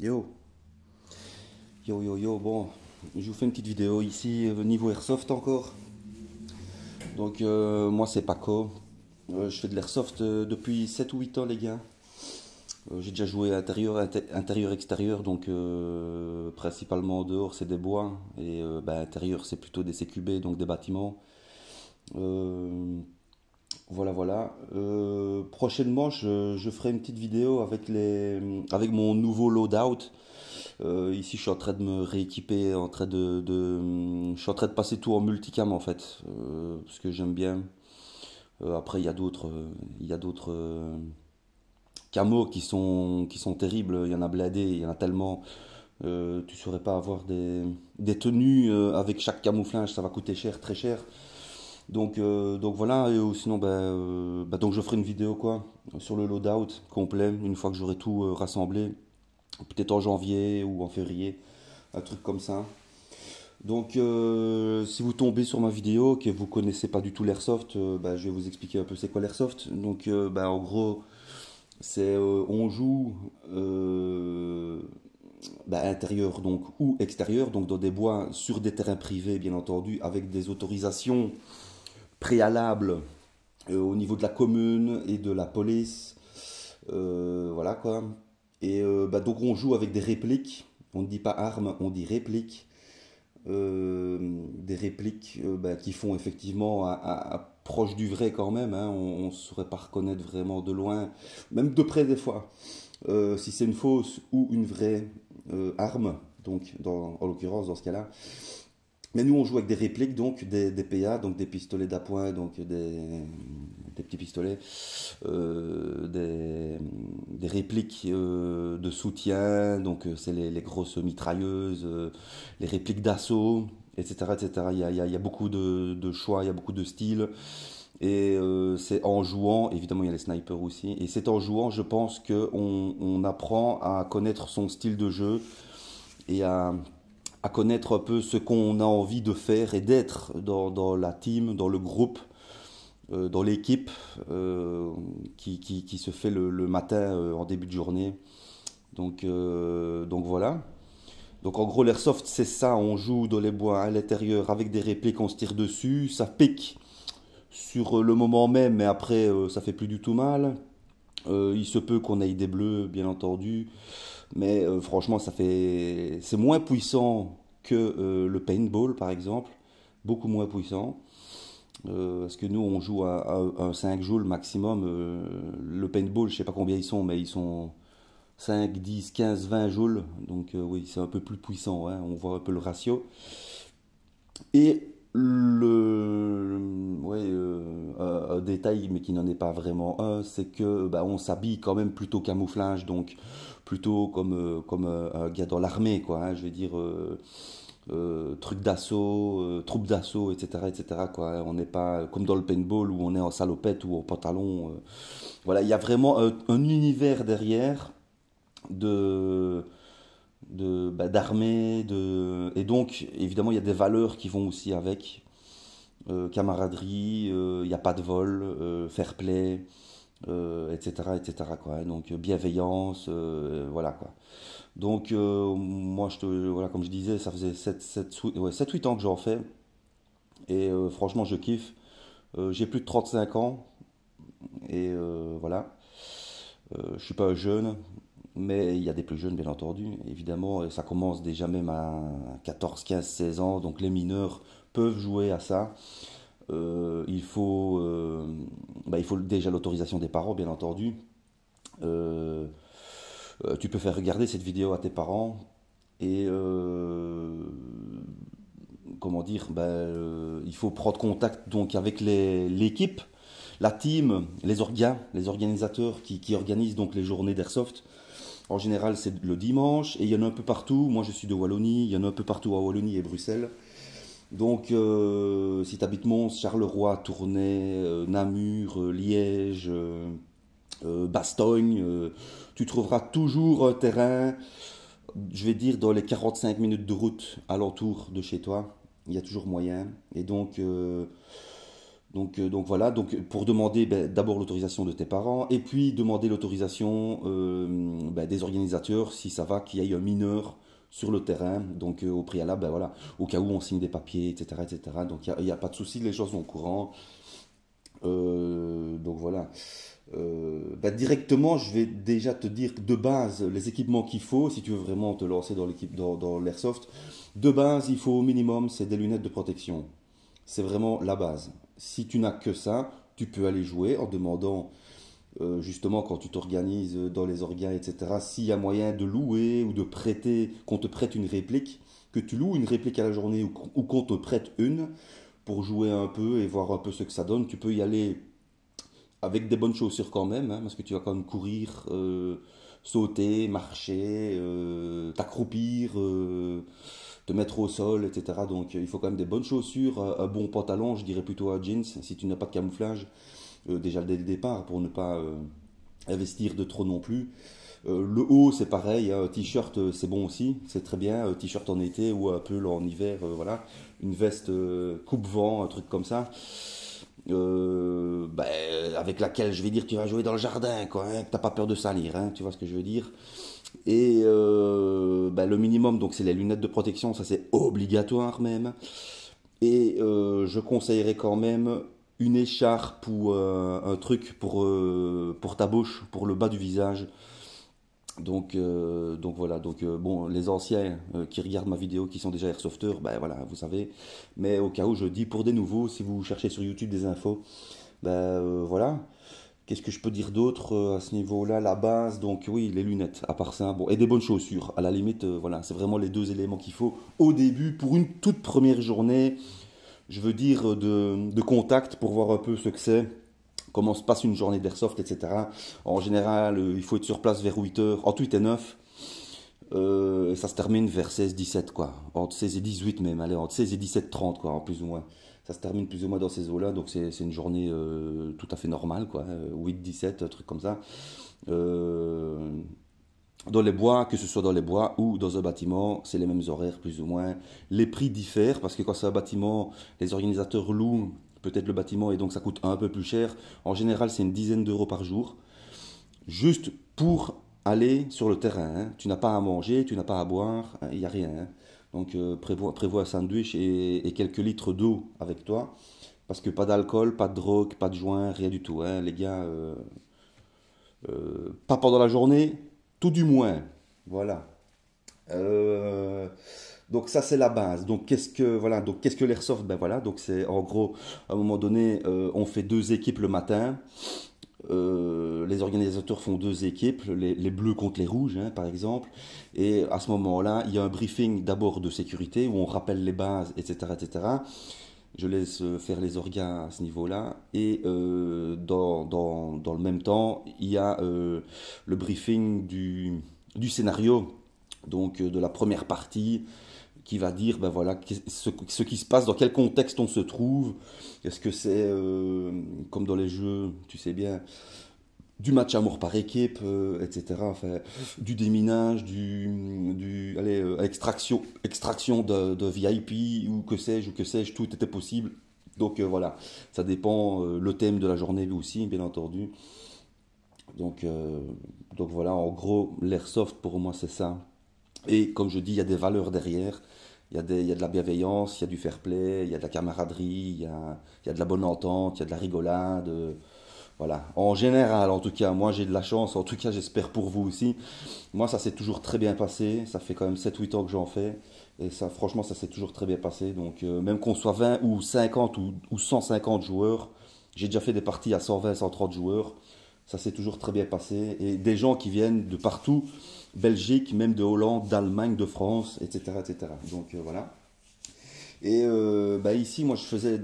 Yo Yo yo yo, bon, je vous fais une petite vidéo ici, euh, niveau airsoft encore. Donc euh, moi c'est Paco, euh, je fais de l'airsoft depuis 7 ou 8 ans les gars. J'ai déjà joué intérieur, intérieur, extérieur, donc principalement dehors c'est des bois et bah, intérieur c'est plutôt des CQB, donc des bâtiments. Voilà, voilà. Euh, prochainement, je, ferai une petite vidéo avec, mon nouveau loadout. Euh, ici, je suis en train de me rééquiper, en train de, je suis en train de passer tout en multicam en fait, euh, parce que j'aime bien. après, il y a d'autres, il y a d'autres camos qui sont terribles. Il y en a bladé, il y en a tellement. tu ne saurais pas avoir des tenues avec chaque camouflage, ça va coûter cher, très cher. Euh, donc, voilà, et euh, sinon, ben, euh, ben, donc je ferai une vidéo quoi, sur le loadout complet, une fois que j'aurai tout rassemblé, peut-être en janvier ou en février, un truc comme ça. Donc si vous tombez sur ma vidéo, que vous ne connaissez pas du tout l'airsoft, ben, je vais vous expliquer un peu c'est quoi l'airsoft. Donc en gros, c'est on joue intérieur donc ou extérieur, donc dans des bois sur des terrains privés bien entendu, avec des autorisations préalable, euh, au niveau de la commune et de la police. Euh, voilà quoi. Et euh, bah, donc on joue avec des répliques. On ne dit pas armes, on dit répliques. des répliques bah, qui font effectivement à, proche du vrai quand même, hein. on ne saurait pas reconnaître vraiment de loin, même de près des fois, si c'est une fausse ou une vraie arme, donc en l'occurrence dans ce cas-là. Mais nous, on joue avec des répliques, donc des, des PA, donc des pistolets d'appoint, donc des, petits pistolets, euh, des, répliques euh, de soutien, donc euh, c'est les, grosses mitrailleuses, les répliques d'assaut, etc. etc. Il, y a, beaucoup de, choix, il y a beaucoup de styles. Et c'est en jouant, évidemment il y a les snipers aussi, et c'est en jouant, je pense, qu'on on apprend à connaître son style de jeu et à à connaître un peu ce qu'on a envie de faire et d'être dans, la team, dans le groupe, euh, dans l'équipe euh, qui, se fait le, matin euh, en début de journée. Donc, donc voilà. Donc en gros, l'airsoft, c'est ça. On joue dans les bois hein, à l'intérieur avec des répliques, qu'on se tire dessus. Ça pique sur le moment même, mais après, ça fait plus du tout mal. il se peut qu'on aille des bleus, bien entendu. Mais euh, franchement, ça fait, c'est moins puissant que euh, le paintball, par exemple, beaucoup moins puissant. Euh, parce que nous, on joue à, 5 joules maximum. le paintball, je sais pas combien ils sont, mais ils sont 5, 10, 15, 20 joules. Donc oui, c'est un peu plus puissant. Hein. On voit un peu le ratio. Et le, un, détail mais qui n'en est pas vraiment un c'est que bah, on s'habille quand même plutôt camouflage donc plutôt comme, euh, comme euh, un gars dans l'armée, quoi. Hein, je veux dire, euh, truc d'assaut, troupe d'assaut, etc., etc. Quoi. Hein. On n'est pas comme dans le paintball où on est en salopette ou en pantalon. Voilà, il y a vraiment un, univers derrière de bah, d'armée de et donc évidemment il y a des valeurs qui vont aussi avec camaraderie il n'y a pas de vol fair play etc., euh, etc. Quoi. Hein. donc euh, bienveillance, euh, voilà quoi. Donc moi, je voilà, comme je disais, ça faisait 7, 8, ans que j'en fais. Et franchement, je kiffe. J'ai plus de 35 ans. Et voilà. je suis pas jeune, mais il y a des plus jeunes, bien entendu. Évidemment, ça commence déjà même à 14, 15, 16 ans. Donc les mineurs peuvent jouer à ça. Euh, il, faut, euh, bah, il faut déjà l'autorisation des parents, bien entendu. Euh, tu peux faire regarder cette vidéo à tes parents et comment dire, bah, il faut prendre contact donc avec l'équipe, la team, les organes, les organisateurs qui, qui, organisent donc les journées d'airsoft. En général, c'est le dimanche et il y en a un peu partout. Moi, je suis de Wallonie, il y en a un peu partout à Wallonie et Bruxelles. Donc, euh, si tu habites Mons, Charleroi, Tournai, euh, Namur, euh, Liège, Bastogne, tu trouveras toujours un terrain, je vais dire, dans les 45 minutes de route alentour de chez toi. Il y a toujours moyen. Et donc, donc, voilà, donc pour demander ben, d'abord l'autorisation de tes parents et puis demander l'autorisation ben, des organisateurs si ça va qu'il y ait un mineur sur le terrain, donc euh, au préalable, ben voilà, au cas où on signe des papiers, etc. etc. donc il n'y a, pas de souci, les choses sont au courant. Euh, donc voilà. Euh, ben directement, je vais déjà te dire de base les équipements qu'il faut si tu veux vraiment te lancer dans l'équipe dans l'airsoft. De base, il faut au minimum c'est des lunettes de protection. C'est vraiment la base. Si tu n'as que ça, tu peux aller jouer en demandant euh, justement quand tu t'organises dans les organes, etc., s'il y a moyen de louer ou de prêter, qu'on te prête une réplique, que tu loues une réplique à la journée ou, qu'on te prête une pour jouer un peu et voir un peu ce que ça donne, tu peux y aller avec des bonnes chaussures quand même, hein, parce que tu vas quand même courir, euh, sauter, marcher, euh, t'accroupir, te mettre au sol, etc. Donc il faut quand même des bonnes chaussures, un bon pantalon, je dirais plutôt un jeans, si tu n'as pas de camouflage, euh, déjà dès le départ pour ne pas euh, investir de trop non plus. Euh, le haut, c'est pareil. Hein, t-shirt, c'est bon aussi, c'est très bien. t-shirt en été ou un peu en hiver, voilà. Une veste coupe-vent, un truc comme ça. Ben, avec laquelle je vais dire tu vas jouer dans le jardin quoi hein, t'as pas peur de salir hein, tu vois ce que je veux dire et ben, le minimum donc c'est les lunettes de protection ça c'est obligatoire même et je conseillerais quand même une écharpe ou euh, un truc pour, euh, pour ta bouche, pour le bas du visage. Donc, euh, donc voilà, donc bon, les anciens qui regardent ma vidéo, qui sont déjà airsofteurs, ben voilà, vous savez. Mais au cas où je dis pour des nouveaux, si vous cherchez sur YouTube des infos, ben voilà. Qu'est-ce que je peux dire d'autre à ce niveau-là La base, donc oui, les lunettes, à part ça, bon, et des bonnes chaussures. À la limite, voilà, c'est vraiment les deux éléments qu'il faut au début pour une toute première journée je veux dire, euh, de, contact pour voir un peu ce que c'est, comment se passe une journée d'airsoft, etc. En général, euh, il faut être sur place vers 8 h, entre 8 et 9. Euh, ça se termine vers 16-17, quoi. Entre 16 et 18 même, allez, entre 16 et 17-30, quoi, en plus ou moins. Ça se termine plus ou moins dans ces eaux-là, donc c'est une journée tout à fait normale, quoi. 8-17, truc comme ça dans les bois, que ce soit dans les bois ou dans un bâtiment, c'est les mêmes horaires plus ou moins. Les prix diffèrent parce que quand c'est un bâtiment, les organisateurs louent peut-être le bâtiment et donc ça coûte un peu plus cher. En général, c'est une dizaine d'euros par jour, juste pour aller sur le terrain. Hein. Tu n'as pas à manger, tu n'as pas à boire, hein, il n'y a rien. Hein. Donc euh, prévois, un sandwich et, quelques litres d'eau avec toi. Parce que pas d'alcool, pas de drogue, pas de joint, rien du tout. Les gars, euh, euh, pas pendant la journée, tout du moins. Voilà. Euh, donc ça c'est la base. Donc qu'est-ce que voilà donc qu'est-ce que l'airsoft ben voilà donc c'est en gros à un moment donné euh, on fait deux équipes le matin. Euh, les organisateurs font deux équipes, les, bleus contre les rouges hein, par exemple. Et à ce moment-là il y a un briefing d'abord de sécurité où on rappelle les bases etc etc je laisse euh, faire les organes à ce niveau-là. Et euh, dans, le même temps, il y a euh, le briefing du, du, scénario, donc de la première partie, qui va dire ben voilà, ce, qui se passe, dans quel contexte on se trouve. Est-ce que c'est comme dans les jeux, tu sais bien du match amour par équipe, euh, etc. du déminage, du, du euh, extraction, extraction de, VIP ou que sais-je, ou que sais-je, tout était possible. Donc euh, voilà, ça dépend le thème de la journée aussi, bien entendu. Donc, donc voilà, en gros, l'airsoft pour moi c'est ça. Et comme je dis, il y a des valeurs derrière. Il y, a des, il de la bienveillance, il y a du fair play, il y a de la camaraderie, il y il y a de la bonne entente, il y a de la rigolade. Voilà, en général, en tout cas, moi j'ai de la chance, en tout cas j'espère pour vous aussi. Moi ça s'est toujours très bien passé, ça fait quand même 7-8 ans que j'en fais, et ça franchement ça s'est toujours très bien passé. Donc euh, même qu'on soit 20 ou 50 ou, 150 joueurs, j'ai déjà fait des parties à 120, 130 joueurs, ça s'est toujours très bien passé, et des gens qui viennent de partout, Belgique, même de Hollande, d'Allemagne, de France, etc. etc. Donc euh, voilà. Et euh, bah, ici, moi, je faisais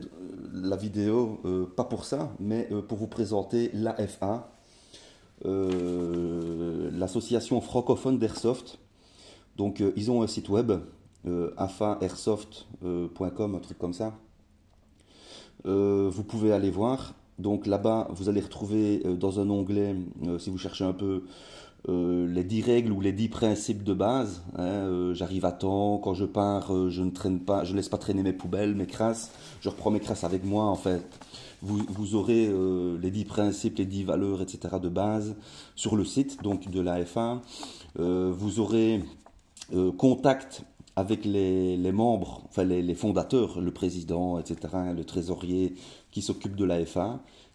la vidéo euh, pas pour ça, mais euh, pour vous présenter l'AFA, l'association francophone d'airsoft. Donc, ils ont un site web, afaairsoft.com, un truc comme ça. vous pouvez aller voir. Donc là-bas, vous allez retrouver dans un onglet, si vous cherchez un peu, euh, les dix règles ou les dix principes de base. Hein, euh, j'arrive à temps, quand je pars, euh, je ne traîne pas, je laisse pas traîner mes poubelles, mes crasses, je reprends mes crasses avec moi en fait. Vous, aurez les dix principes, les dix valeurs, etc. de base sur le site donc de la vous aurez contact avec les, membres, enfin les, fondateurs, le président, etc., hein, le trésorier qui s'occupe de la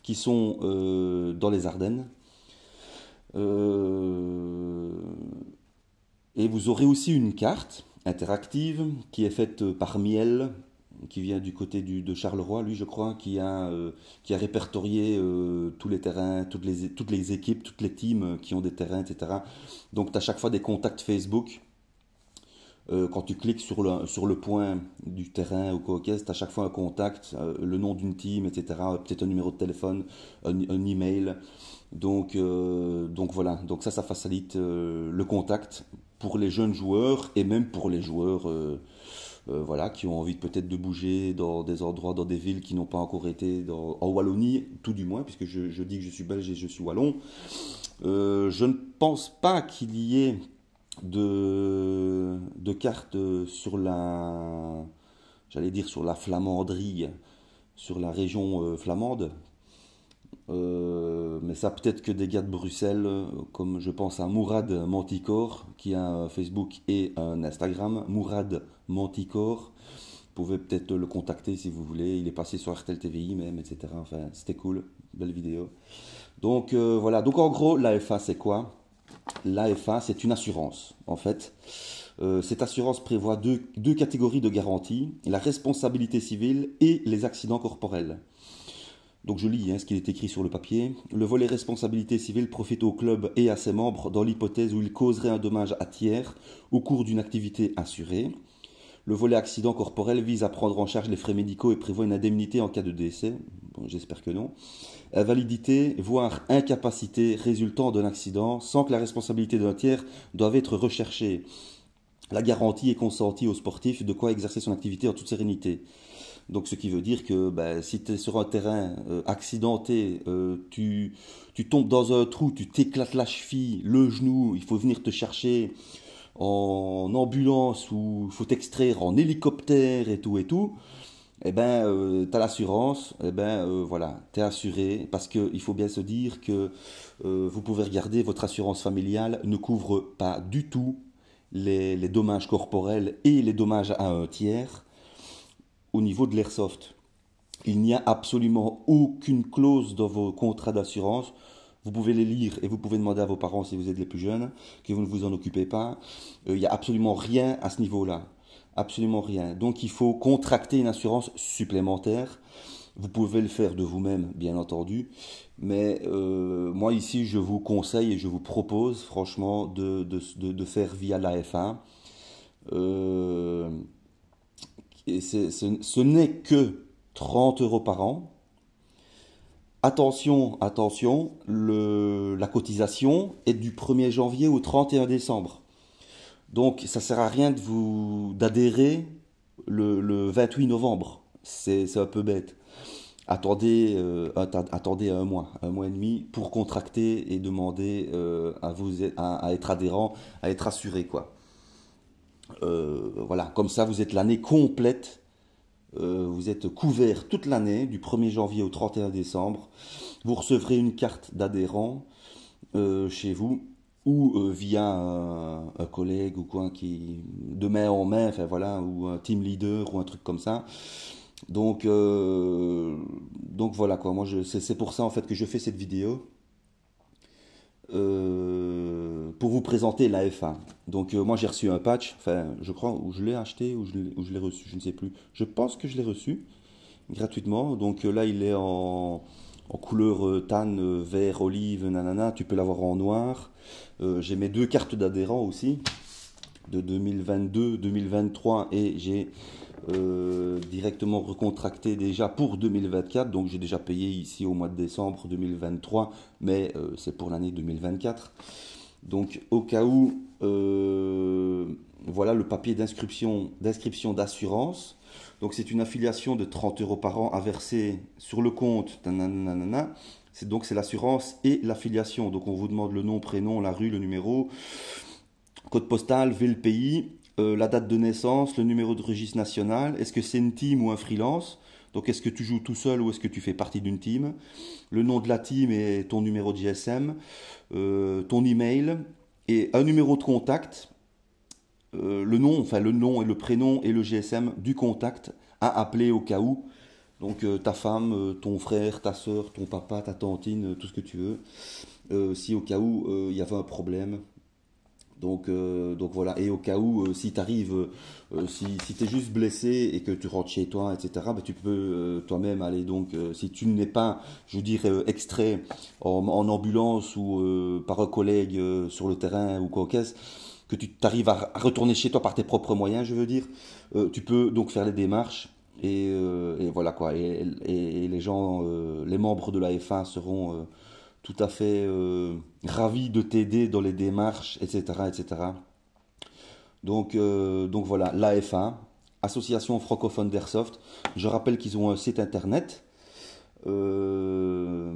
qui sont dans les Ardennes euh, et vous aurez aussi une carte interactive qui est faite par Miel, qui vient du côté du, de Charleroi, lui je crois, qui a, euh, qui a répertorié euh, tous les terrains, toutes les, toutes les équipes, toutes les teams qui ont des terrains, etc. Donc tu as chaque fois des contacts Facebook. quand tu cliques sur le, sur le point du terrain ou quoi, tu as chaque fois un contact, le nom d'une team, etc. Peut-être un numéro de téléphone, un, un email. Donc, euh, donc voilà, donc ça, ça facilite euh, le contact pour les jeunes joueurs et même pour les joueurs euh, voilà, qui ont envie peut-être de bouger dans des endroits, dans des villes qui n'ont pas encore été dans, en Wallonie, tout du moins, puisque je, dis que je suis belge et je suis wallon. je ne pense pas qu'il y ait de, de cartes sur la, j'allais dire sur la flamanderie, sur la région flamande, euh, mais ça peut-être que des gars de Bruxelles, comme je pense à Mourad Manticore, qui a un Facebook et un Instagram. Mourad Manticore, vous pouvez peut-être le contacter si vous voulez. Il est passé sur RTL TVI même, etc. Enfin, c'était cool, belle vidéo. Donc euh, voilà, donc en gros, l'AFA c'est quoi L'AFA c'est une assurance en fait. Euh, cette assurance prévoit deux, deux catégories de garanties, la responsabilité civile et les accidents corporels. Donc je lis hein, ce qui est écrit sur le papier. Le volet responsabilité civile profite au club et à ses membres dans l'hypothèse où il causerait un dommage à tiers au cours d'une activité assurée. Le volet accident corporel vise à prendre en charge les frais médicaux et prévoit une indemnité en cas de décès. J'espère que non. Validité, voire incapacité résultant d'un accident sans que la responsabilité d'un tiers doive être recherchée. La garantie est consentie au sportif de quoi exercer son activité en toute sérénité. Donc ce qui veut dire que bah, si tu es sur un terrain euh, accidenté, euh, tu, tombes dans un trou, tu t'éclates la cheville, le genou, il faut venir te chercher en ambulance ou il faut t'extraire en hélicoptère et tout et tout. Eh ben, euh, tu as l'assurance, et eh ben, voilà, tu es assuré, parce qu'il faut bien se dire que vous pouvez regarder, votre assurance familiale ne couvre pas du tout les dommages corporels et les dommages à un tiers, au niveau de l'airsoft. Il n'y a absolument aucune clause dans vos contrats d'assurance. Vous pouvez les lire et vous pouvez demander à vos parents si vous êtes les plus jeunes que vous ne vous en occupez pas. Euh, il n'y a absolument rien à ce niveau-là. Absolument rien. Donc il faut contracter une assurance supplémentaire. Vous pouvez le faire de vous-même, bien entendu. Mais euh, moi ici, je vous conseille et je vous propose franchement de, de, faire via l'AFA. Euh, et ce n'est que 30 euros par an. Attention, attention, la cotisation est du 1er janvier au 31 décembre. Donc ça ne sert à rien de vous d'adhérer le, 28 novembre. C'est un peu bête. Attendez, euh, attendez un mois, un mois et demi pour contracter et demander euh, à, vous, à, être adhérent, à être assuré. quoi. Euh, voilà, comme ça, vous êtes l'année complète. Euh, vous êtes couvert toute l'année, du 1er janvier au 31 décembre. Vous recevrez une carte d'adhérent euh, chez vous ou via un, collègue ou quoi qui de main en main, enfin voilà, ou un team leader ou un truc comme ça. Donc, donc voilà quoi. Moi, c'est pour ça en fait que je fais cette vidéo pour vous présenter la f Donc euh, moi j'ai reçu un patch, enfin je crois où je l'ai acheté ou je l'ai reçu, je ne sais plus. Je pense que je l'ai reçu gratuitement. Donc euh, là il est en, couleur euh, tan, vert, olive, nanana. Tu peux l'avoir en noir. j'ai mes deux cartes d'adhérents aussi de 2022, 2023 et j'ai directement recontracté déjà pour 2024. Donc j'ai déjà payé ici au mois de décembre 2023, mais c'est pour l'année 2024. Donc au cas où, euh, voilà le papier d'inscription d'assurance. Donc c'est une affiliation de 30 euros par an à verser sur le compte. C'est donc c'est l'assurance et l'affiliation. Donc on vous demande le nom, prénom, la rue, le numéro, code postal, ville, pays, euh, la date de naissance, le numéro de registre national. Est-ce que c'est une team ou un freelance donc est-ce que tu joues tout seul ou est-ce que tu fais partie d'une team Le nom de la team et ton numéro de GSM, euh, ton email et un numéro de contact, euh, le nom, enfin le nom et le prénom et le GSM du contact à appeler au cas où. Donc euh, ta femme, ton frère, ta soeur, ton papa, ta tantine, tout ce que tu veux. si au cas où il y avait un problème, euh, donc, voilà. Et au cas où, euh, si tu arrives, euh, si, tu es juste blessé et que tu rentres chez toi, etc., bah, tu peux toi-même aller. Donc, si tu n'es pas, je dirais, extrait en, ambulance ou par un collègue sur le terrain ou quoi qu'est-ce, que tu t'arrives à, retourner chez toi par tes propres moyens, je veux dire, tu peux donc faire les démarches. Et, voilà quoi. Et, les gens, les membres de la F1 seront tout à fait euh, ravi de t'aider dans les démarches, etc. etc. Donc, euh, donc voilà, l'AFA, Association francophone d'Airsoft. Je rappelle qu'ils ont un site internet, euh,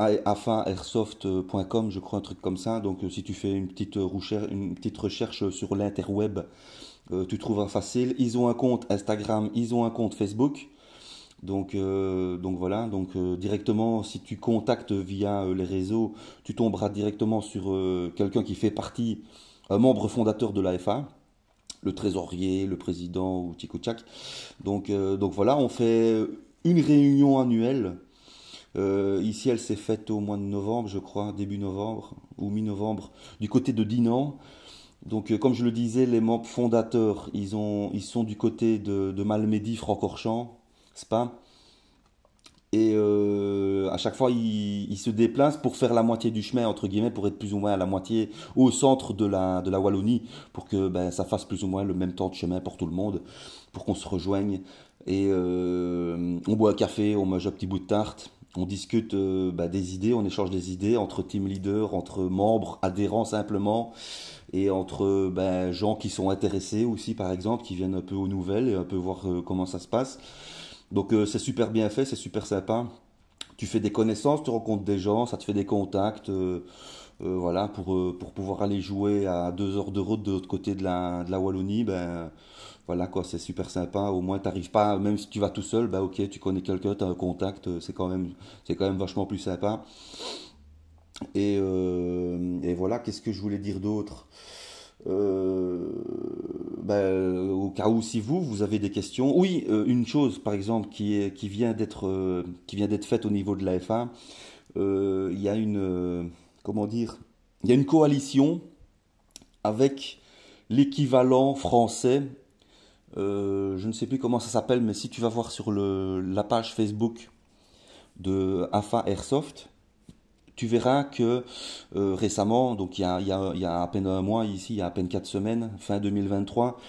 je crois, un truc comme ça. Donc euh, si tu fais une petite recherche sur l'interweb, tu trouveras facile. Ils ont un compte Instagram, ils ont un compte Facebook. Donc, euh, donc voilà, donc euh, directement, si tu contactes via euh, les réseaux, tu tomberas directement sur quelqu'un qui fait partie, un membre fondateur de l'AFA, le trésorier, le président ou Tchikouchak. Donc, donc voilà, on fait une réunion annuelle. ici, elle s'est faite au mois de novembre, je crois, début novembre ou mi-novembre, du côté de Dinan. Donc, comme je le disais, les membres fondateurs, ils, sont du côté de, de Malmedy, Francorchamps, pas Et euh, à chaque fois, il, se déplace pour faire la moitié du chemin, entre guillemets, pour être plus ou moins à la moitié au centre de la, de la Wallonie, pour que ben, ça fasse plus ou moins le même temps de chemin pour tout le monde, pour qu'on se rejoigne. Et euh, on boit un café, on mange un petit bout de tarte, on discute euh, ben, des idées, on échange des idées entre team leader, entre membres, adhérents simplement, et entre ben, gens qui sont intéressés aussi, par exemple, qui viennent un peu aux nouvelles et un peu voir comment ça se passe. Donc euh, c'est super bien fait, c'est super sympa. Tu fais des connaissances, tu rencontres des gens, ça te fait des contacts. Euh, euh, voilà, pour, pour pouvoir aller jouer à deux heures de route de l'autre côté de la, Wallonie, ben voilà quoi, c'est super sympa. Au moins, t'arrives pas, même si tu vas tout seul, ben ok, tu connais quelqu'un, tu as un contact, c'est quand même c'est quand même vachement plus sympa. et voilà, qu'est-ce que je voulais dire d'autre euh, ben, euh, au cas où si vous, vous avez des questions. Oui, euh, une chose par exemple qui, est, qui vient d'être faite au niveau de la FA, il y a une, comment dire, il y a une coalition avec l'équivalent français. je ne sais plus comment ça s'appelle, mais si tu vas voir sur la page Facebook de AFA Airsoft, tu verras que euh, récemment, donc il y, a, à peine un mois ici, il y a à peine quatre semaines, fin 2023,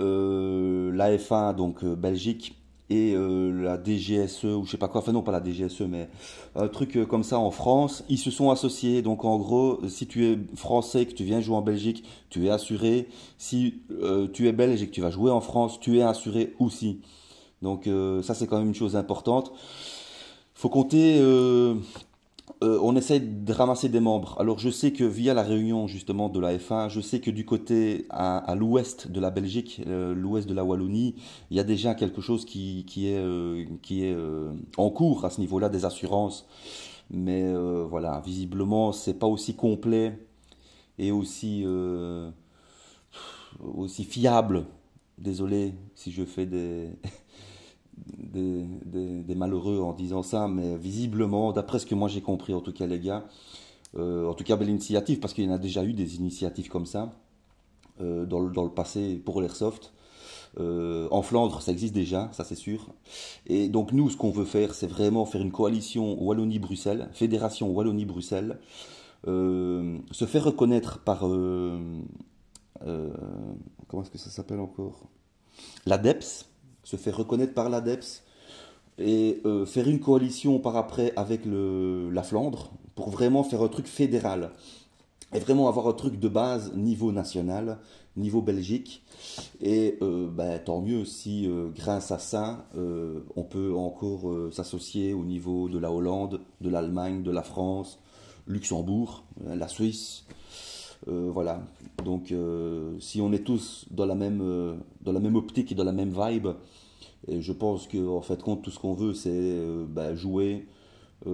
euh, l'AFA, donc euh, Belgique, et euh, la DGSE, ou je sais pas quoi, enfin non pas la DGSE, mais un truc comme ça en France, ils se sont associés. Donc en gros, si tu es français, que tu viens jouer en Belgique, tu es assuré. Si tu es belge et que tu vas jouer en France, tu es assuré aussi. Donc ça c'est quand même une chose importante. Faut compter euh, on essaye de ramasser des membres. Alors je sais que via la réunion justement de la F1, je sais que du côté à, l'ouest de la Belgique, euh, l'ouest de la Wallonie, il y a déjà quelque chose qui, est, euh, en cours à ce niveau-là des assurances. Mais voilà, visiblement, c'est pas aussi complet et aussi, aussi fiable. Désolé si je fais des... des, malheureux en disant ça, mais visiblement, d'après ce que moi j'ai compris, en tout cas les gars, euh, en tout cas belle initiative, parce qu'il y en a déjà eu des initiatives comme ça euh, dans, le, passé pour l'airsoft. Euh, en Flandre, ça existe déjà, ça c'est sûr. Et donc nous, ce qu'on veut faire, c'est vraiment faire une coalition Wallonie-Bruxelles, fédération Wallonie-Bruxelles, se faire reconnaître par... comment est-ce que ça s'appelle encore L'ADEPS, se faire reconnaître par l'ADEPS et euh, faire une coalition par après avec le, la Flandre pour vraiment faire un truc fédéral et vraiment avoir un truc de base niveau national, niveau Belgique. Et euh, ben, tant mieux si euh, grâce à ça, on peut encore s'associer au niveau de la Hollande, de l'Allemagne, de la France, Luxembourg, la Suisse. Euh, voilà. Donc, euh, si on est tous dans la même, euh, dans la même optique et dans la même vibe, et je pense qu'en en fait, compte, tout ce qu'on veut, c'est bah, jouer,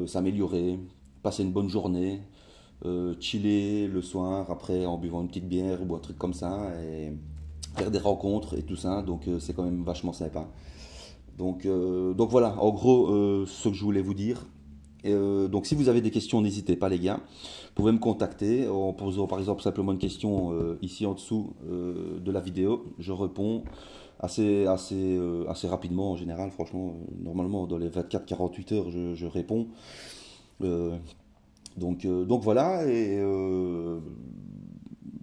s'améliorer, passer une bonne journée, chiller le soir après en buvant une petite bière ou un truc comme ça et faire des rencontres et tout ça. Donc, c'est quand même vachement sympa. Donc, donc, voilà, en gros, ce que je voulais vous dire. Euh, donc si vous avez des questions, n'hésitez pas les gars. Vous pouvez me contacter en posant par exemple simplement une question euh, ici en dessous euh, de la vidéo. Je réponds assez, assez, assez rapidement en général. Franchement, normalement dans les 24-48 heures, je, réponds. donc, donc voilà. Et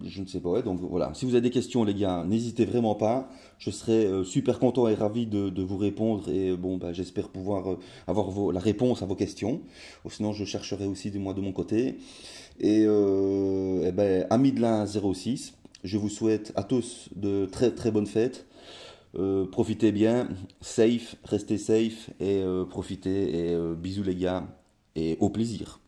je ne sais pas. donc voilà, si vous avez des questions, les gars, n'hésitez vraiment pas. Je serai euh, super content et ravi de, vous répondre. Et euh, bon, bah, j'espère pouvoir euh, avoir la réponse à vos questions. sinon, je chercherai aussi de moi de mon côté. Et, eh ben, amis de la 06, je vous souhaite à tous de très très bonnes fêtes. profitez bien, safe, restez safe et profitez. Et bisous les gars et au plaisir.